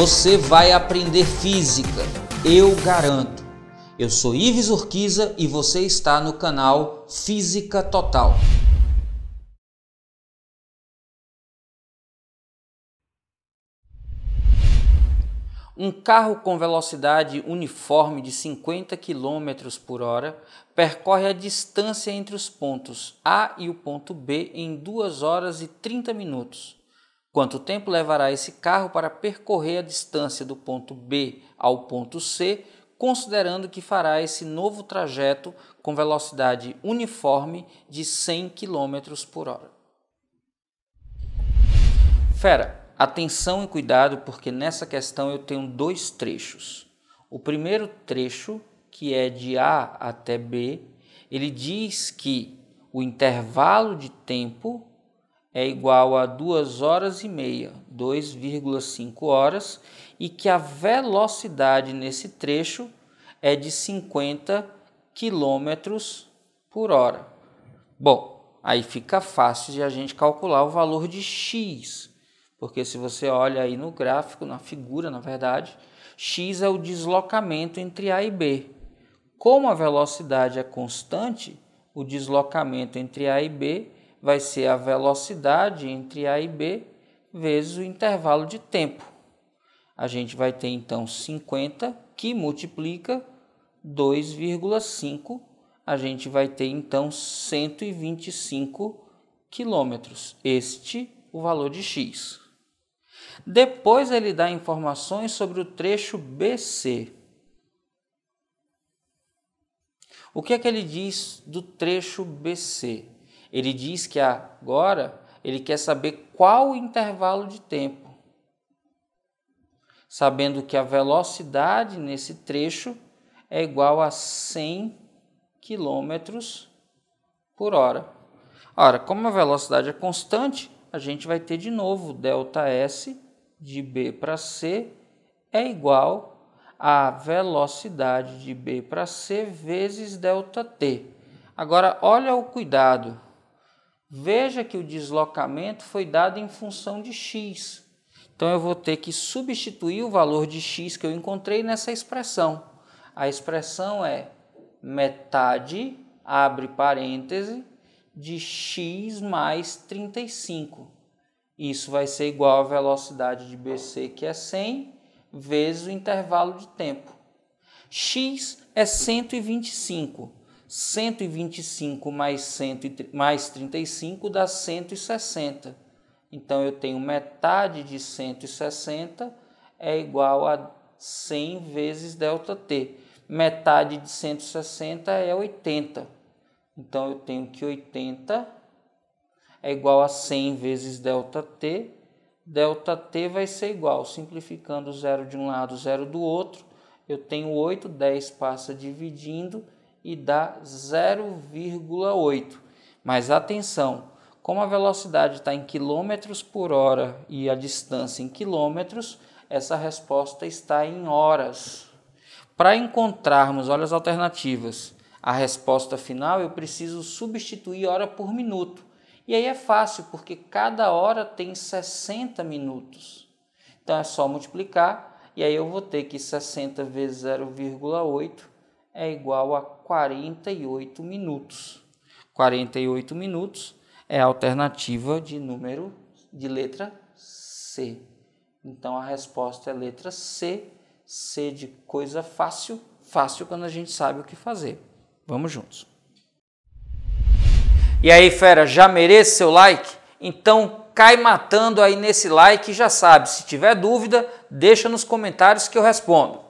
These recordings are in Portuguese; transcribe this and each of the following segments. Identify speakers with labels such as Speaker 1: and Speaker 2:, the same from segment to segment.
Speaker 1: Você vai aprender física, eu garanto. Eu sou Ives Urquiza e você está no canal Física Total. Um carro com velocidade uniforme de 50 km por hora percorre a distância entre os pontos A e o ponto B em 2 horas e 30 minutos. Quanto tempo levará esse carro para percorrer a distância do ponto B ao ponto C, considerando que fará esse novo trajeto com velocidade uniforme de 100 km por hora? Fera, atenção e cuidado, porque nessa questão eu tenho dois trechos. O primeiro trecho, que é de A até B, ele diz que o intervalo de tempo é igual a 2 horas e meia, 2,5 horas, e que a velocidade nesse trecho é de 50 km por hora. Bom, aí fica fácil de a gente calcular o valor de x, porque se você olha aí no gráfico, na figura, na verdade, x é o deslocamento entre A e B. Como a velocidade é constante, o deslocamento entre A e B vai ser a velocidade entre A e B vezes o intervalo de tempo. A gente vai ter então 50 que multiplica 2,5. A gente vai ter então 125 quilômetros. Este o valor de x. Depois ele dá informações sobre o trecho BC. O que é que ele diz do trecho BC? Ele diz que agora ele quer saber qual o intervalo de tempo, sabendo que a velocidade nesse trecho é igual a 100 km por hora. Ora, como a velocidade é constante, a gente vai ter de novo delta S de B para C é igual a velocidade de B para C vezes delta T. Agora, olha o cuidado. Veja que o deslocamento foi dado em função de x. Então eu vou ter que substituir o valor de x que eu encontrei nessa expressão. A expressão é metade, abre parêntese, de x mais 35. Isso vai ser igual à velocidade de BC, que é 100, vezes o intervalo de tempo. x é 125 125 mais, 100, mais 35 dá 160. Então, eu tenho metade de 160 é igual a 100 vezes ΔT. Metade de 160 é 80. Então, eu tenho que 80 é igual a 100 vezes ΔT. ΔT vai ser igual, simplificando zero de um lado, zero do outro. Eu tenho 8, 10 passa dividindo e dá 0,8. Mas atenção, como a velocidade está em quilômetros por hora e a distância em quilômetros, essa resposta está em horas. Para encontrarmos, olha as alternativas, a resposta final, eu preciso substituir hora por minuto. E aí é fácil, porque cada hora tem 60 minutos. Então é só multiplicar, e aí eu vou ter que 60 vezes 0,8 é igual a 48 minutos. 48 minutos é a alternativa de número de letra C. Então a resposta é letra C, C de coisa fácil, fácil quando a gente sabe o que fazer. Vamos juntos. E aí, fera, já merece seu like? Então cai matando aí nesse like e já sabe, se tiver dúvida, deixa nos comentários que eu respondo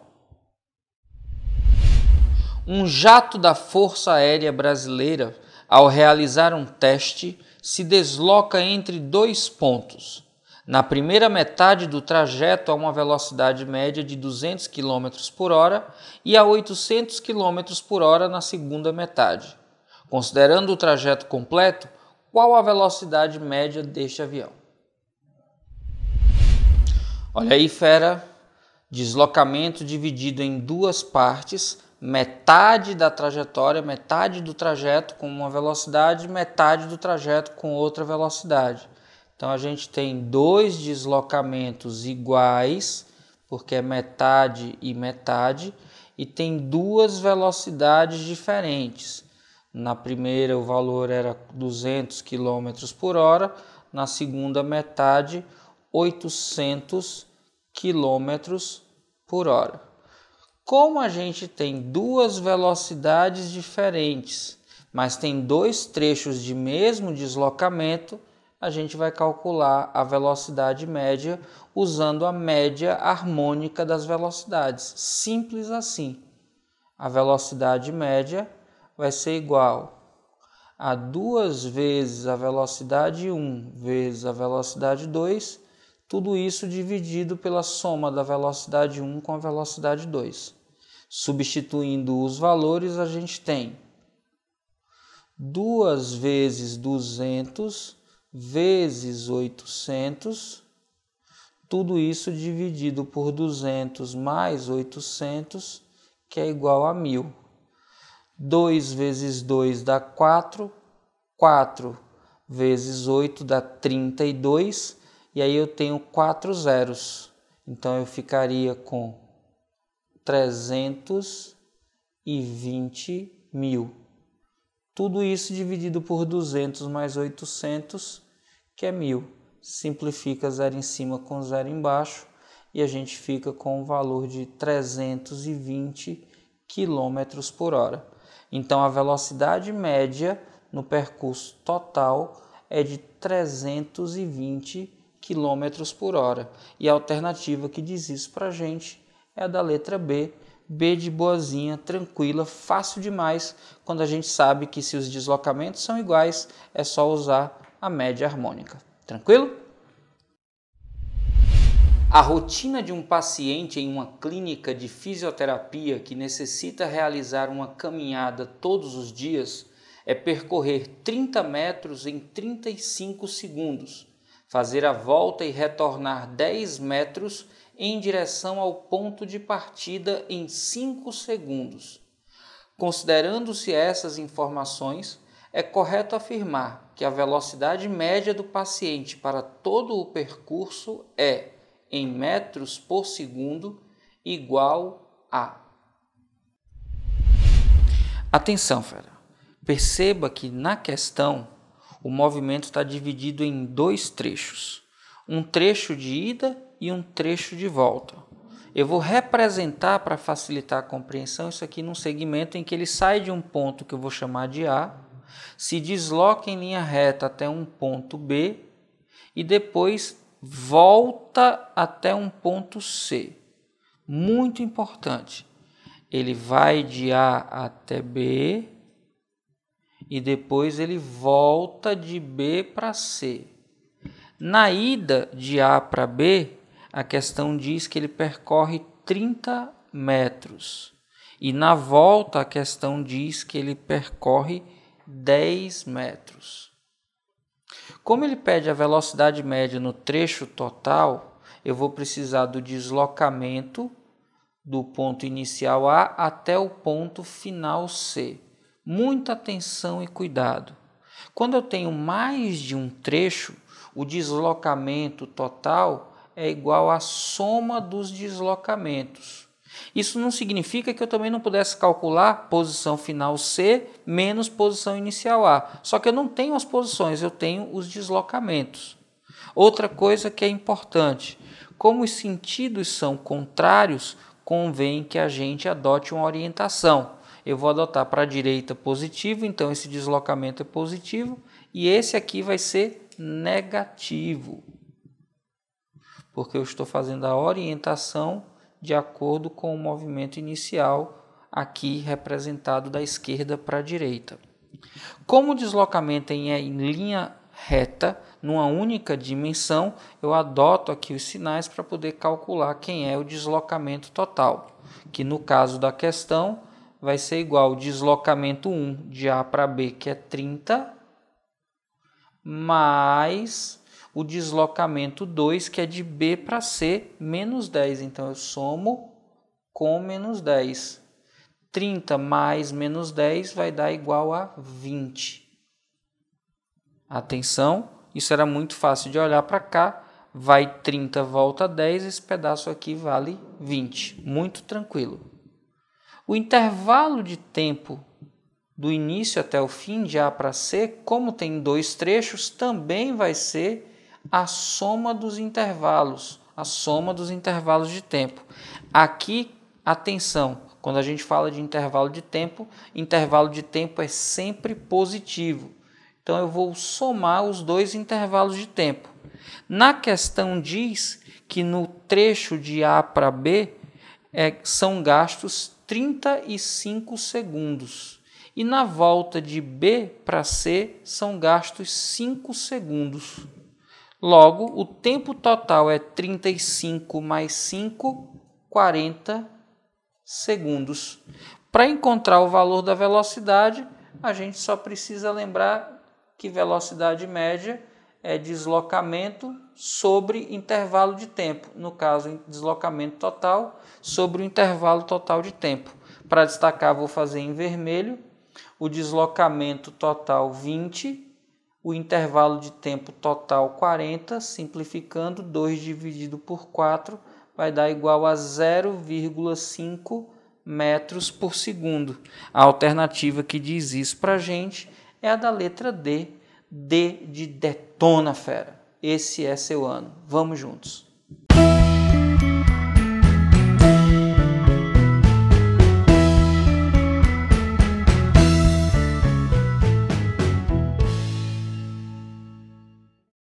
Speaker 1: um jato da Força Aérea Brasileira, ao realizar um teste, se desloca entre dois pontos. Na primeira metade do trajeto, a uma velocidade média de 200 km por hora e a 800 km por hora na segunda metade. Considerando o trajeto completo, qual a velocidade média deste avião? Olha aí, fera! Deslocamento dividido em duas partes metade da trajetória, metade do trajeto com uma velocidade, metade do trajeto com outra velocidade. Então a gente tem dois deslocamentos iguais, porque é metade e metade, e tem duas velocidades diferentes. Na primeira o valor era 200 km por hora, na segunda metade 800 km por hora. Como a gente tem duas velocidades diferentes, mas tem dois trechos de mesmo deslocamento, a gente vai calcular a velocidade média usando a média harmônica das velocidades. Simples assim. A velocidade média vai ser igual a 2 vezes a velocidade 1 um, vezes a velocidade 2, tudo isso dividido pela soma da velocidade 1 um com a velocidade 2. Substituindo os valores, a gente tem 2 vezes 200 vezes 800, tudo isso dividido por 200 mais 800, que é igual a 1.000. 2 vezes 2 dá 4, 4 vezes 8 dá 32, e aí eu tenho 4 zeros. Então eu ficaria com 320 mil. Tudo isso dividido por 200 mais 800, que é mil. Simplifica zero em cima com zero embaixo e a gente fica com o um valor de 320 km por hora. Então a velocidade média no percurso total é de 320 km por hora. E a alternativa que diz isso para a gente é a da letra B. B de boazinha, tranquila, fácil demais, quando a gente sabe que se os deslocamentos são iguais, é só usar a média harmônica. Tranquilo? A rotina de um paciente em uma clínica de fisioterapia que necessita realizar uma caminhada todos os dias é percorrer 30 metros em 35 segundos, fazer a volta e retornar 10 metros em direção ao ponto de partida em 5 segundos. Considerando-se essas informações, é correto afirmar que a velocidade média do paciente para todo o percurso é, em metros por segundo, igual a. Atenção, fera! Perceba que na questão o movimento está dividido em dois trechos: um trecho de ida e um trecho de volta. Eu vou representar para facilitar a compreensão isso aqui num segmento em que ele sai de um ponto que eu vou chamar de A, se desloca em linha reta até um ponto B e depois volta até um ponto C. Muito importante. Ele vai de A até B e depois ele volta de B para C. Na ida de A para B, a questão diz que ele percorre 30 metros. E na volta, a questão diz que ele percorre 10 metros. Como ele pede a velocidade média no trecho total, eu vou precisar do deslocamento do ponto inicial A até o ponto final C. Muita atenção e cuidado. Quando eu tenho mais de um trecho, o deslocamento total é igual à soma dos deslocamentos. Isso não significa que eu também não pudesse calcular posição final C menos posição inicial A. Só que eu não tenho as posições, eu tenho os deslocamentos. Outra coisa que é importante: como os sentidos são contrários, convém que a gente adote uma orientação. Eu vou adotar para a direita positivo, então esse deslocamento é positivo, e esse aqui vai ser negativo porque eu estou fazendo a orientação de acordo com o movimento inicial aqui representado da esquerda para a direita. Como o deslocamento é em linha reta, numa única dimensão, eu adoto aqui os sinais para poder calcular quem é o deslocamento total, que no caso da questão vai ser igual ao deslocamento 1 de A para B, que é 30, mais o deslocamento 2, que é de B para C, menos 10. Então, eu somo com menos 10. 30 mais menos 10 vai dar igual a 20. Atenção, isso era muito fácil de olhar para cá. Vai 30, volta 10, esse pedaço aqui vale 20. Muito tranquilo. O intervalo de tempo do início até o fim de A para C, como tem dois trechos, também vai ser a soma dos intervalos, a soma dos intervalos de tempo. Aqui, atenção, quando a gente fala de intervalo de tempo, intervalo de tempo é sempre positivo. Então eu vou somar os dois intervalos de tempo. Na questão diz que no trecho de A para B é, são gastos 35 segundos. E na volta de B para C são gastos 5 segundos. Logo, o tempo total é 35 mais 5, 40 segundos. Para encontrar o valor da velocidade, a gente só precisa lembrar que velocidade média é deslocamento sobre intervalo de tempo. No caso, deslocamento total sobre o intervalo total de tempo. Para destacar, vou fazer em vermelho o deslocamento total 20 o intervalo de tempo total 40, simplificando 2 dividido por 4 vai dar igual a 0,5 metros por segundo. A alternativa que diz isso para gente é a da letra D, D de detona fera. Esse é seu ano. Vamos juntos.